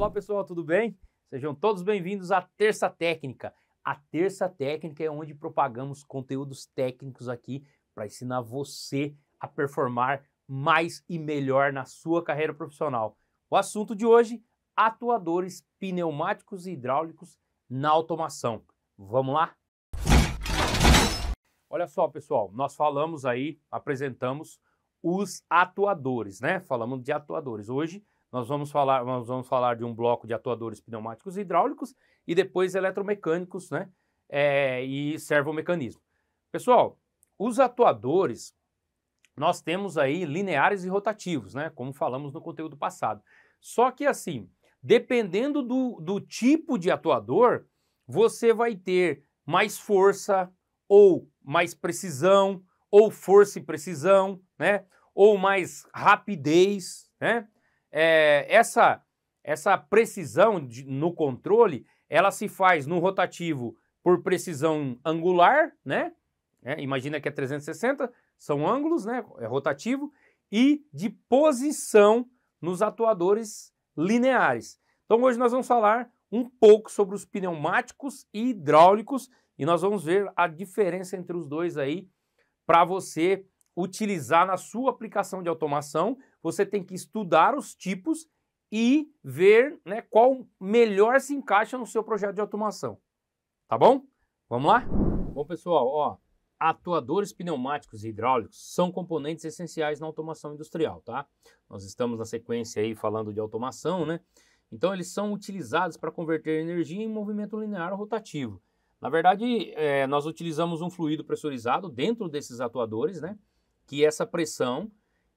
Olá pessoal, tudo bem? Sejam todos bem-vindos à Terça Técnica. A Terça Técnica é onde propagamos conteúdos técnicos aqui para ensinar você a performar mais e melhor na sua carreira profissional. O assunto de hoje: atuadores pneumáticos e hidráulicos na automação. Vamos lá? Olha só, pessoal, nós falamos aí, apresentamos os atuadores, né? Falamos de atuadores. Hoje nós vamos falar, nós vamos falar de um bloco de atuadores pneumáticos hidráulicos e depois eletromecânicos, né? É, e servomecanismo. Pessoal, os atuadores, nós temos aí lineares e rotativos, né? Como falamos no conteúdo passado. Só que assim, dependendo do, do tipo de atuador, você vai ter mais força ou mais precisão, ou força e precisão, né? Ou mais rapidez, né? é, essa, essa precisão de, no controle, ela se faz no rotativo por precisão angular, né? É, imagina que é 360, são ângulos, né? É rotativo, e de posição nos atuadores lineares. Então hoje nós vamos falar um pouco sobre os pneumáticos e hidráulicos e nós vamos ver a diferença entre os dois aí para você utilizar na sua aplicação de automação você tem que estudar os tipos e ver né, qual melhor se encaixa no seu projeto de automação. Tá bom? Vamos lá? Bom, pessoal, ó, atuadores pneumáticos e hidráulicos são componentes essenciais na automação industrial, tá? Nós estamos na sequência aí falando de automação, né? Então, eles são utilizados para converter energia em movimento linear ou rotativo. Na verdade, é, nós utilizamos um fluido pressurizado dentro desses atuadores, né? Que essa pressão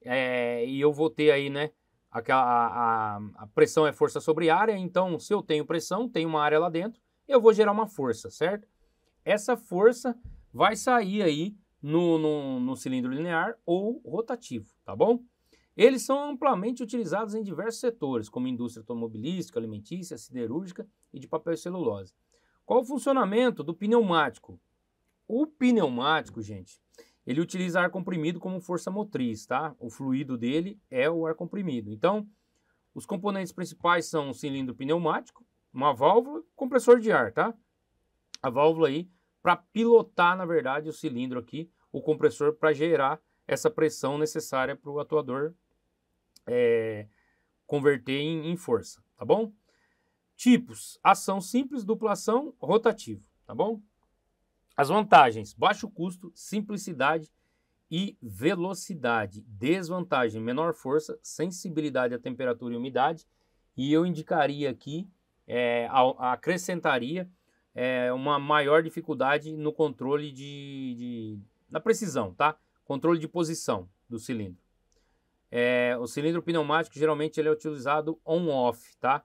é, e eu vou ter aí, né? A, a, a, pressão é força sobre área, então se eu tenho pressão, tenho uma área lá dentro, eu vou gerar uma força, certo? Essa força vai sair aí no, no, no cilindro linear ou rotativo, tá bom? Eles são amplamente utilizados em diversos setores, como indústria automobilística, alimentícia, siderúrgica e de papel e celulose. Qual o funcionamento do pneumático? O pneumático, gente, ele utiliza ar comprimido como força motriz, tá? O fluido dele é o ar comprimido. Então, os componentes principais são um cilindro pneumático, uma válvula, compressor de ar, tá? A válvula aí para pilotar, na verdade, o cilindro aqui, o compressor para gerar essa pressão necessária para o atuador é, converter em, em, força, tá bom? Tipos: ação simples, duplação, rotativo, tá bom? As vantagens: baixo custo, simplicidade e velocidade. Desvantagem: menor força, sensibilidade à temperatura e umidade. E eu indicaria aqui, é, acrescentaria é, uma maior dificuldade no controle de, de, na precisão, tá? Controle de posição do cilindro. É, o cilindro pneumático geralmente ele é utilizado on-off, tá?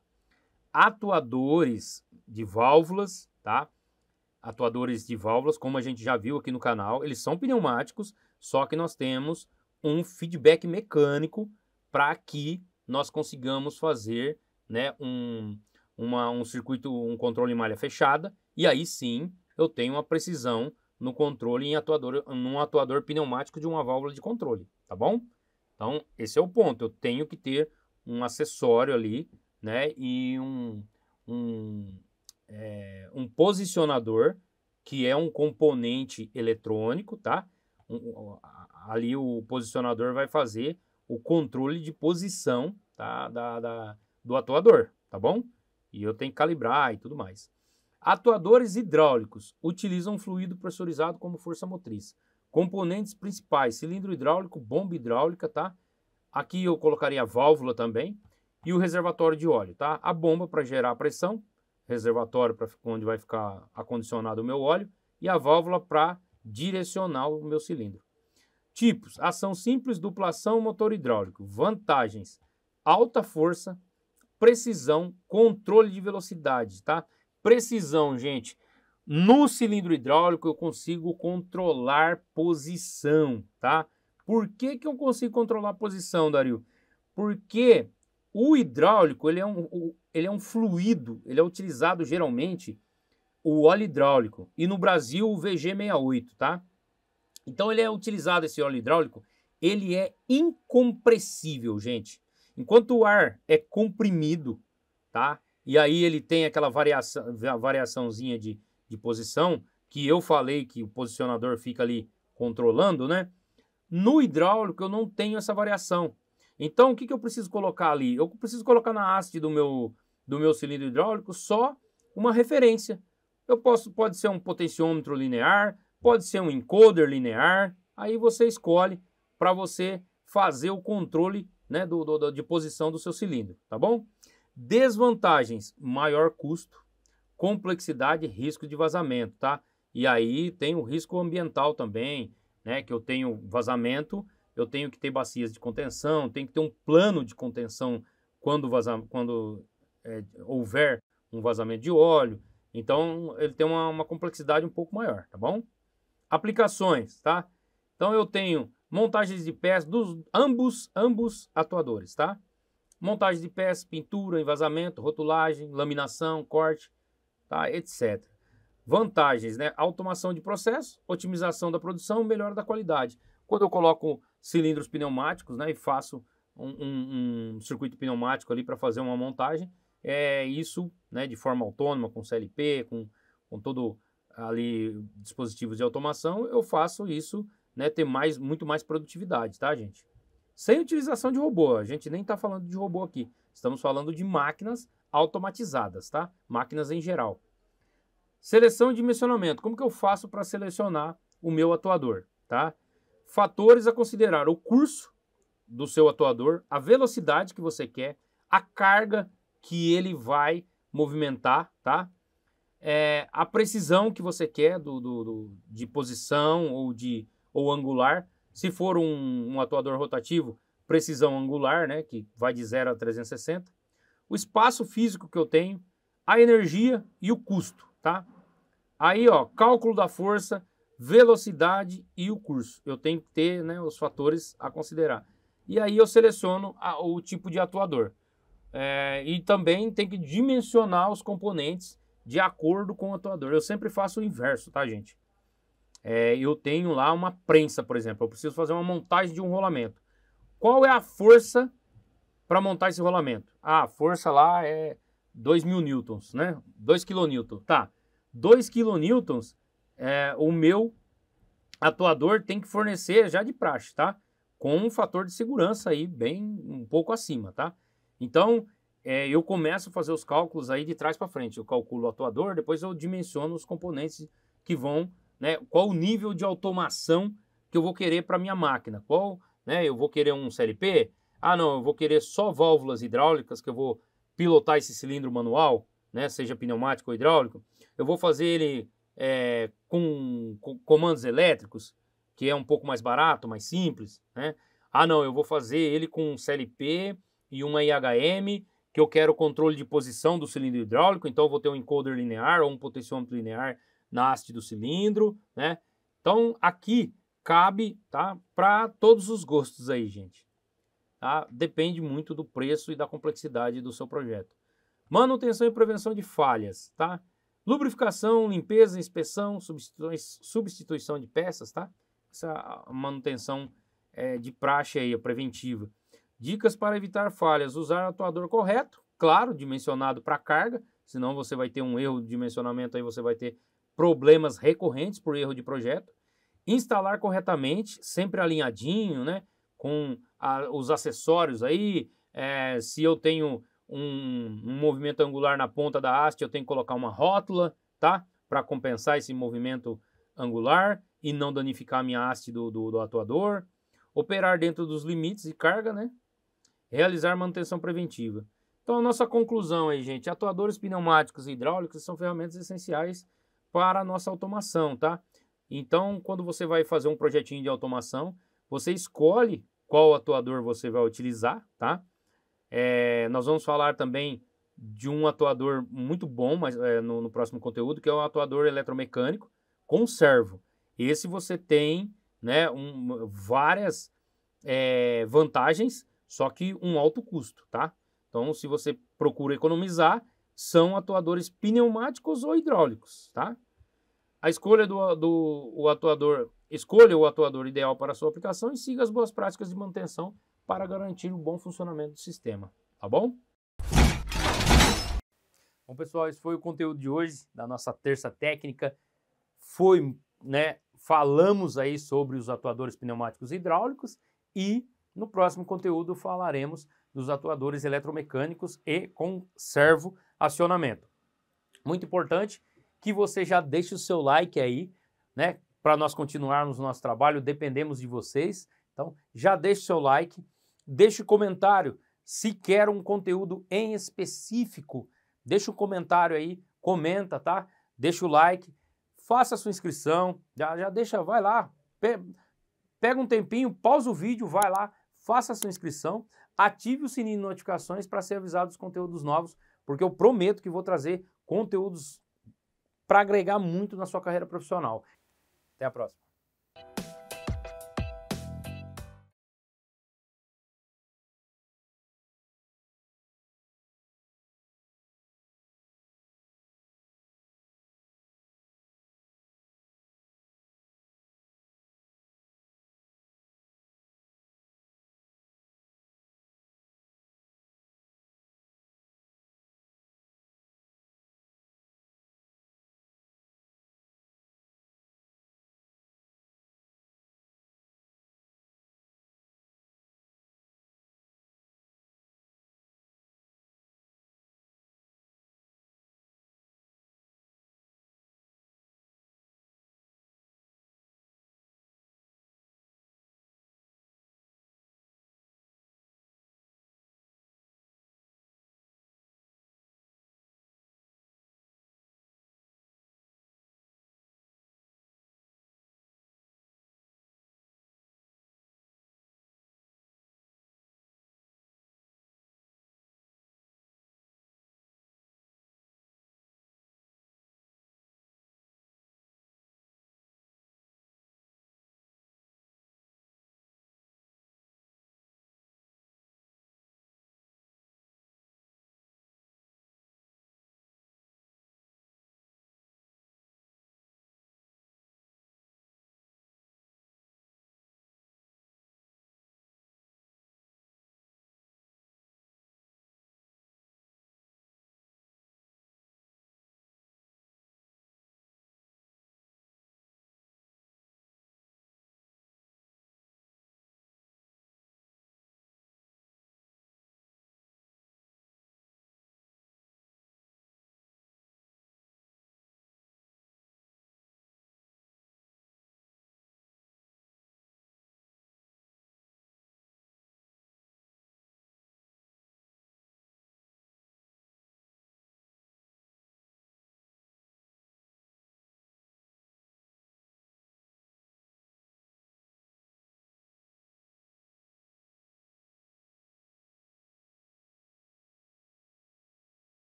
Atuadores de válvulas, tá? atuadores de válvulas, como a gente já viu aqui no canal, eles são pneumáticos, só que nós temos um feedback mecânico para que nós consigamos fazer né, um, uma, um circuito, um controle em malha fechada, e aí sim eu tenho uma precisão no controle em atuador, num atuador pneumático de uma válvula de controle, tá bom? Então, esse é o ponto, eu tenho que ter um acessório ali, né, e um, um, é, um posicionador, que é um componente eletrônico, tá? Um, ali o posicionador vai fazer o controle de posição tá? da, da, do atuador, tá bom? E eu tenho que calibrar e tudo mais. Atuadores hidráulicos utilizam fluido pressurizado como força motriz. Componentes principais: cilindro hidráulico, bomba hidráulica, tá? Aqui eu colocaria a válvula também e o reservatório de óleo, tá? A bomba para gerar a pressão reservatório para onde vai ficar acondicionado o meu óleo e a válvula para direcionar o meu cilindro. Tipos: ação simples, duplação, motor hidráulico. Vantagens: alta força, precisão, controle de velocidade, tá? Precisão, gente. No cilindro hidráulico eu consigo controlar posição, tá? Por que, que eu consigo controlar posição, Dario? Porque o hidráulico, ele é um, ele é um fluido, ele é utilizado geralmente o óleo hidráulico e no Brasil o VG68, tá? Então ele é utilizado esse óleo hidráulico, ele é incompressível, gente. Enquanto o ar é comprimido, tá? E aí ele tem aquela variação, variaçãozinha de, de posição que eu falei que o posicionador fica ali controlando, né? No hidráulico eu não tenho essa variação. Então o que, que eu preciso colocar ali? Eu preciso colocar na haste do meu do meu cilindro hidráulico só uma referência. Eu posso, pode ser um potenciômetro linear, pode ser um encoder linear, aí você escolhe para você fazer o controle né, do, do, de posição do seu cilindro, tá bom? Desvantagens, maior custo, complexidade e risco de vazamento, tá? E aí tem o risco ambiental também, né? Que eu tenho vazamento, eu tenho que ter bacias de contenção, tem que ter um plano de contenção quando, vazar, quando é, houver um vazamento de óleo. Então, ele tem uma, uma complexidade um pouco maior, tá bom? Aplicações, tá? Então, eu tenho montagens de pés dos ambos, ambos atuadores, tá? Montagem de pés, pintura, envasamento, rotulagem, laminação, corte, tá? etc. Vantagens, né? Automação de processo, otimização da produção, melhora da qualidade. Quando eu coloco cilindros pneumáticos, né, e faço um, um, um circuito pneumático ali para fazer uma montagem, é, isso né, de forma autônoma, com CLP, com, com todo ali dispositivos de automação, eu faço isso né, ter mais, muito mais produtividade, tá, gente? Sem utilização de robô, a gente nem está falando de robô aqui, estamos falando de máquinas automatizadas, tá? Máquinas em geral. Seleção e dimensionamento, como que eu faço para selecionar o meu atuador, tá? Fatores a considerar, o curso do seu atuador, a velocidade que você quer, a carga que ele vai movimentar, tá? É, a precisão que você quer do, do, do, de posição ou de ou angular. Se for um, um atuador rotativo, precisão angular, né, que vai de 0 a 360. O espaço físico que eu tenho, a energia e o custo, tá? Aí, ó, cálculo da força, velocidade e o curso. Eu tenho que ter né, os fatores a considerar. E aí eu seleciono a, o tipo de atuador. É, e também tem que dimensionar os componentes de acordo com o atuador. Eu sempre faço o inverso, tá, gente? É, eu tenho lá uma prensa, por exemplo. Eu preciso fazer uma montagem de um rolamento. Qual é a força para montar esse rolamento? Ah, a força lá é 2 mil newtons, né? 2 kN. Tá. 2 kN, é, o meu atuador tem que fornecer já de praxe, tá? Com um fator de segurança aí bem um pouco acima, tá? Então, é, eu começo a fazer os cálculos aí de trás para frente. Eu calculo o atuador, depois eu dimensiono os componentes que vão, né, qual o nível de automação que eu vou querer para minha máquina. Qual, né, eu vou querer um CLP? Ah, não, eu vou querer só válvulas hidráulicas que eu vou pilotar esse cilindro manual, né, seja pneumático ou hidráulico. Eu vou fazer ele é, com, com, comandos elétricos, que é um pouco mais barato, mais simples, né? Ah, não, eu vou fazer ele com CLP e uma IHM, que eu quero controle de posição do cilindro hidráulico, então vou ter um encoder linear ou um potenciômetro linear na haste do cilindro, né? Então aqui cabe, tá? Para todos os gostos aí, gente. Tá? Depende muito do preço e da complexidade do seu projeto. Manutenção e prevenção de falhas, tá? Lubrificação, limpeza, inspeção, substituição de peças, tá? Essa é manutenção é, de praxe aí, a preventiva. Dicas para evitar falhas: usar o atuador correto, claro, dimensionado para carga, senão você vai ter um erro de dimensionamento aí você vai ter problemas recorrentes por erro de projeto. Instalar corretamente, sempre alinhadinho, né? Com a, os acessórios aí. É, se eu tenho um, um, movimento angular na ponta da haste, eu tenho que colocar uma rótula, tá? Para compensar esse movimento angular e não danificar a minha haste do, do, do atuador. Operar dentro dos limites de carga, né? realizar manutenção preventiva. Então, a nossa conclusão aí, gente, atuadores pneumáticos e hidráulicos são ferramentas essenciais para a nossa automação, tá? Então, quando você vai fazer um projetinho de automação, você escolhe qual atuador você vai utilizar, tá? É, nós vamos falar também de um atuador muito bom mas, é, no, no, próximo conteúdo, que é o um atuador eletromecânico com servo. Esse você tem né, um, várias é, vantagens só que um alto custo, tá? Então, se você procura economizar, são atuadores pneumáticos ou hidráulicos, tá? A escolha do, do o atuador, escolha o atuador ideal para a sua aplicação e siga as boas práticas de manutenção para garantir o bom funcionamento do sistema, tá bom? Bom, pessoal, esse foi o conteúdo de hoje da nossa terça técnica. Foi, né, falamos aí sobre os atuadores pneumáticos hidráulicos e no próximo conteúdo falaremos dos atuadores eletromecânicos e com servo acionamento. Muito importante que você já deixe o seu like aí, né? Para nós continuarmos o nosso trabalho, dependemos de vocês. Então, já deixe o seu like, deixe um comentário se quer um conteúdo em específico. Deixa o um comentário aí, comenta, tá? Deixa o like, faça a sua inscrição, já, já deixa, vai lá, pe pega um tempinho, pausa o vídeo, vai lá, faça a sua inscrição, ative o sininho de notificações para ser avisado dos conteúdos novos, porque eu prometo que vou trazer conteúdos para agregar muito na sua carreira profissional. Até a próxima.